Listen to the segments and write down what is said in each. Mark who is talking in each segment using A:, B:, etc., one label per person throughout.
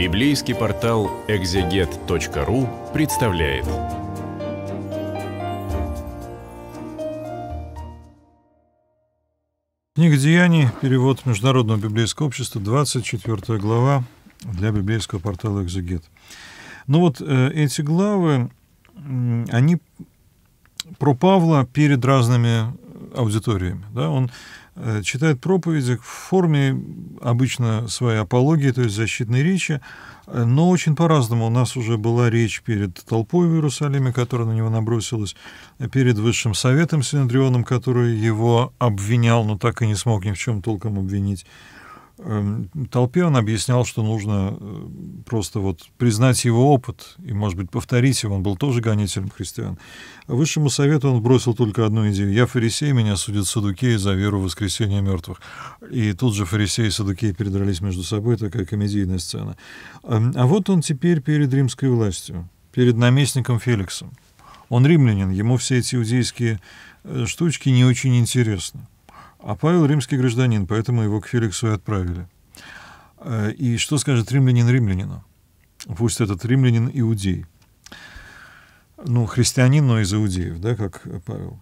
A: Библейский портал экзегет.ру представляет. Книга Деяний, перевод Международного библейского общества, 24 глава для библейского портала «Экзегет». Ну вот э, эти главы, э, они про Павла перед разными аудиториями. Да? Он э, читает проповеди в форме обычно своей апологии, то есть защитной речи, э, но очень по-разному. У нас уже была речь перед толпой в Иерусалиме, которая на него набросилась, перед Высшим Советом Синодрионом, который его обвинял, но так и не смог ни в чем толком обвинить Эм, толпе он объяснял, что нужно э, просто вот признать его опыт и, может быть, повторить его. Он был тоже гонителем христиан. А высшему совету он бросил только одну идею. «Я фарисей, меня судят садукеи за веру в воскресение мертвых». И тут же фарисеи и садукеи передрались между собой, такая комедийная сцена. Эм, а вот он теперь перед римской властью, перед наместником Феликсом. Он римлянин, ему все эти иудейские э, штучки не очень интересны. А Павел римский гражданин, поэтому его к Феликсу и отправили. Э, и что скажет римлянин римлянину? Пусть этот римлянин иудей. Ну, христианин, но из иудеев, да, как Павел.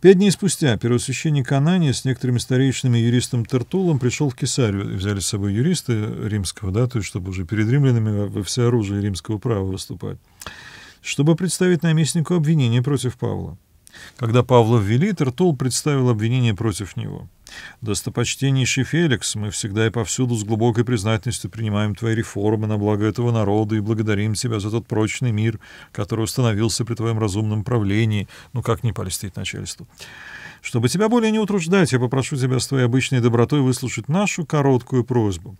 A: Пять дней спустя первосвященник Анания с некоторыми старейшинами юристом Тертулом пришел в Кесарию. Взяли с собой юристы римского, да, то есть чтобы уже перед римлянами во всеоружии римского права выступать, чтобы представить наместнику обвинение против Павла. Когда Павла ввели, Тертул представил обвинение против него. «Достопочтеннейший Феликс, мы всегда и повсюду с глубокой признательностью принимаем твои реформы на благо этого народа и благодарим тебя за тот прочный мир, который установился при твоем разумном правлении». Ну как не полистить начальству? Чтобы тебя более не утруждать, я попрошу тебя с твоей обычной добротой выслушать нашу короткую просьбу.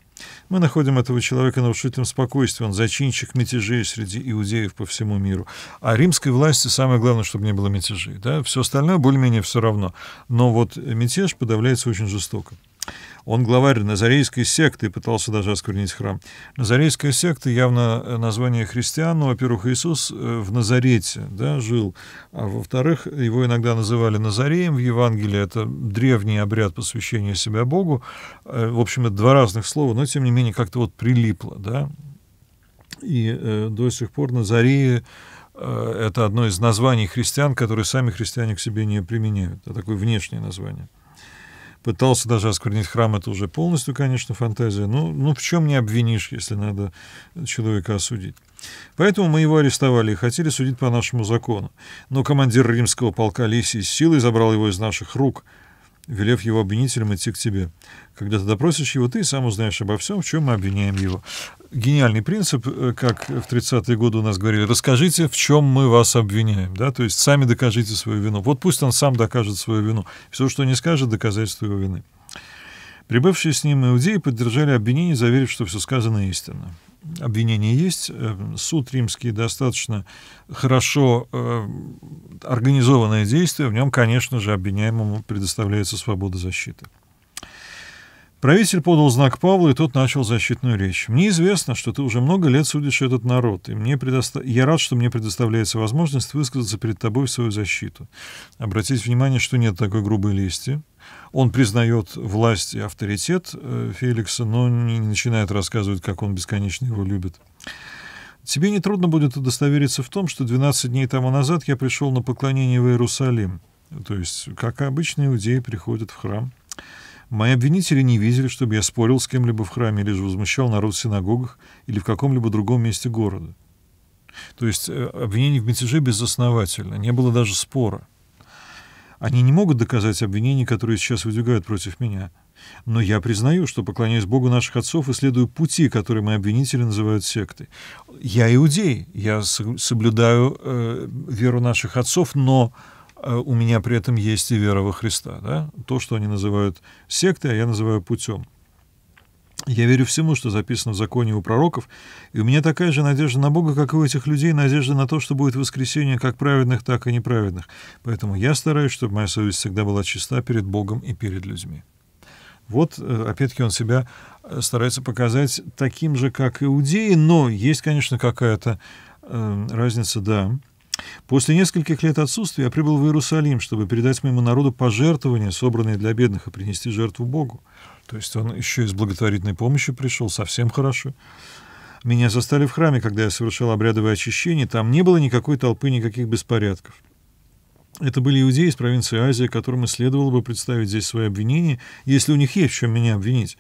A: Мы находим этого человека нарушителем спокойствия, он зачинщик мятежей среди иудеев по всему миру. А римской власти самое главное, чтобы не было мятежей. Да? Все остальное более-менее все равно. Но вот мятеж подавляется обращался очень жестоко. Он главарь Назарейской секты, пытался даже осквернить храм. Назарейская секта явно э, название христиан, но, ну, во-первых, Иисус э, в Назарете да, жил, а во-вторых, его иногда называли Назареем в Евангелии, это древний обряд посвящения себя Богу. Э, в общем, это два разных слова, но, тем не менее, как-то вот прилипло, да. И э, до сих пор Назареи э, — это одно из названий христиан, которые сами христиане к себе не применяют. Это такое внешнее название. — пытался даже осквернить храм, это уже полностью, конечно, фантазия. Ну, ну в чем не обвинишь, если надо человека осудить. Поэтому мы его арестовали и хотели судить по нашему закону. Но командир римского полка Лисий с силой забрал его из наших рук — велев его обвинителям идти к тебе. Когда ты допросишь его, ты сам узнаешь обо всем, в чем мы обвиняем его. Гениальный принцип, э, как в 30-е годы у нас говорили, расскажите, в чем мы вас обвиняем, да, то есть сами докажите свою вину. Вот пусть он сам докажет свою вину. Все, что не скажет, доказательство его вины. Прибывшие с ним иудеи поддержали обвинение, заверив, что все сказано истинно. Обвинение есть. Э, суд римский достаточно хорошо э, организованное действие. В нем, конечно же, обвиняемому предоставляется свобода защиты. Правитель подал знак Павлу, и тот начал защитную речь. «Мне известно, что ты уже много лет судишь этот народ, и мне предоста... я рад, что мне предоставляется возможность высказаться перед тобой в свою защиту. Обратите внимание, что нет такой грубой лести. Он признает власть и авторитет э, Феликса, но не начинает рассказывать, как он бесконечно его любит. Тебе нетрудно будет удостовериться в том, что 12 дней тому назад я пришел на поклонение в Иерусалим. То есть, как обычные иудеи приходят в храм». Мои обвинители не видели, чтобы я спорил с кем-либо в храме или же возмущал народ в синагогах или в каком-либо другом месте города. То есть э, обвинение в мятеже безосновательно, не было даже спора. Они не могут доказать обвинения, которые сейчас выдвигают против меня. Но я признаю, что поклоняюсь Богу наших отцов и следую пути, которые мои обвинители называют сектой. Я иудей, я соблюдаю э, веру наших отцов, но Э, у меня при этом есть и вера во Христа. Да? То, что они называют сектой, а я называю путем. Я верю всему, что записано в законе у пророков, и у меня такая же надежда на Бога, как и у этих людей, надежда на то, что будет воскресение как праведных, так и неправедных. Поэтому я стараюсь, чтобы моя совесть всегда была чиста перед Богом и перед людьми. Вот, э, опять-таки, он себя э, старается показать таким же, как иудеи, но есть, конечно, какая-то э, разница, да, После нескольких лет отсутствия я прибыл в Иерусалим, чтобы передать моему народу пожертвования, собранные для бедных, и принести жертву Богу. То есть он еще из благотворительной помощи пришел, совсем хорошо. Меня застали в храме, когда я совершал обрядовое очищение, там не было никакой толпы, никаких беспорядков. Это были иудеи из провинции Азии, которым следовало бы представить здесь свои обвинения, если у них есть чем меня обвинить.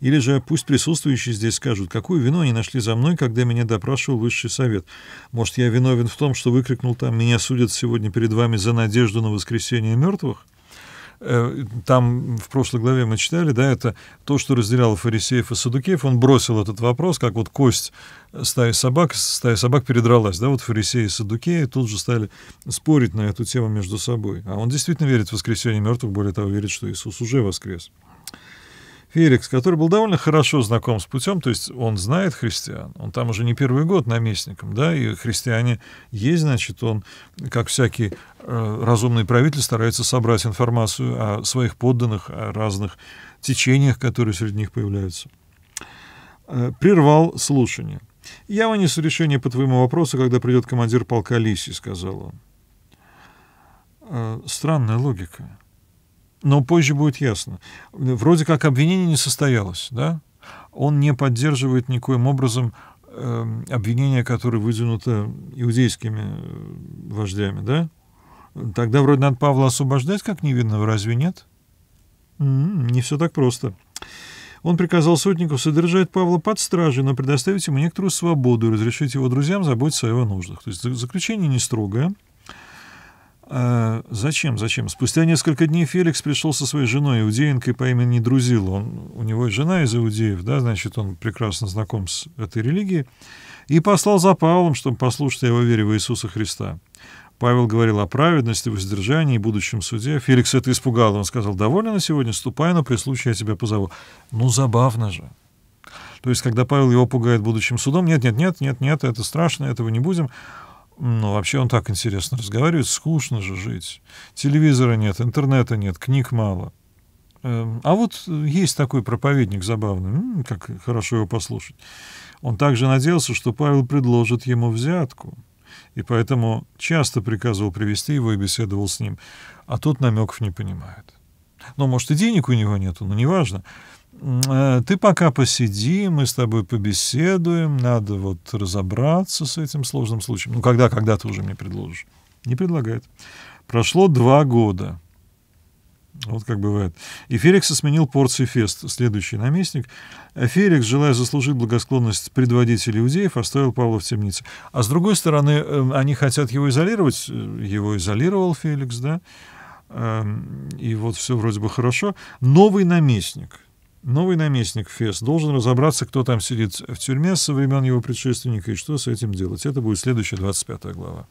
A: Или же пусть присутствующие здесь скажут, какую вину они нашли за мной, когда меня допрашивал высший совет. Может, я виновен в том, что выкрикнул там «меня судят сегодня перед вами за надежду на воскресение мертвых»? Э, там в прошлой главе мы читали, да, это то, что разделяло фарисеев и садукеев, он бросил этот вопрос, как вот кость стаи собак, стая собак передралась, да, вот фарисеи и садукеи тут же стали спорить на эту тему между собой. А он действительно верит в воскресение мертвых, более того, верит, что Иисус уже воскрес. Феликс, который был довольно хорошо знаком с путем, то есть он знает христиан, он там уже не первый год наместником, да, и христиане есть, значит, он, как всякий э, разумный правитель, старается собрать информацию о своих подданных, о разных течениях, которые среди них появляются. Э, прервал слушание. «Я вынесу решение по твоему вопросу, когда придет командир полка Лиси», — сказал он. Э, странная логика но позже будет ясно. Вроде как обвинение не состоялось, да? Он не поддерживает никоим образом эм, э, обвинение, которое выдвинуто иудейскими вождями, да? Тогда вроде надо Павла освобождать, как невинного, разве нет? М-м, не все так просто. Он приказал сотнику содержать Павла под стражей, но предоставить ему некоторую свободу и разрешить его друзьям заботиться о его нуждах. То есть заключение не строгое, а зачем, зачем? Спустя несколько дней Феликс пришел со своей женой, иудеенкой по имени Друзил. Он, у него жена из иудеев, да, значит, он прекрасно знаком с этой религией. И послал за Павлом, чтобы послушать о его вере в Иисуса Христа. Павел говорил о праведности, воздержании и будущем суде. Феликс это испугал. Он сказал, доволен на сегодня, ступай, но при случае я тебя позову. Ну, забавно же. То есть, когда Павел его пугает будущим судом, нет, нет, нет, нет, нет, это страшно, этого не будем. Ну, вообще он так интересно разговаривает, скучно же жить. Телевизора нет, интернета нет, книг мало. Эм, а вот есть такой проповедник забавный, как хорошо его послушать. Он также надеялся, что Павел предложит ему взятку, и поэтому часто приказывал привести его и беседовал с ним, а тот намеков не понимает. Ну, может, и денег у него нету, но неважно. Э, ты пока посиди, мы с тобой побеседуем, надо вот разобраться с этим сложным случаем. Ну, когда, когда ты уже мне предложишь? Не предлагает. Прошло два года. Вот как бывает. И Феликса сменил порцию фест, следующий наместник. Э, Феликс, желая заслужить благосклонность предводителей иудеев, оставил Павла в темнице. А с другой стороны, э, они хотят его изолировать. Его изолировал Феликс, да? Эм, и вот все вроде бы хорошо. Новый наместник. Новый наместник ФЕС должен разобраться, кто там сидит в тюрьме со времен его предшественника и что с этим делать. Это будет следующая 25 глава.